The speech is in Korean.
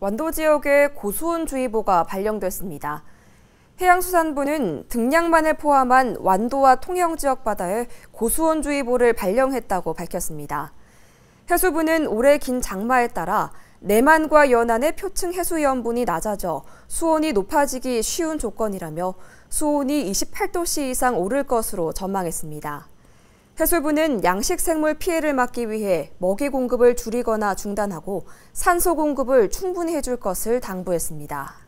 완도 지역에 고수온주의보가 발령됐습니다. 해양수산부는 등량만을 포함한 완도와 통영 지역 바다에 고수온주의보를 발령했다고 밝혔습니다. 해수부는 올해 긴 장마에 따라 내만과 연안의 표층 해수 염분이 낮아져 수온이 높아지기 쉬운 조건이라며 수온이 28도씨 이상 오를 것으로 전망했습니다. 해수부는 양식 생물 피해를 막기 위해 먹이 공급을 줄이거나 중단하고 산소 공급을 충분히 해줄 것을 당부했습니다.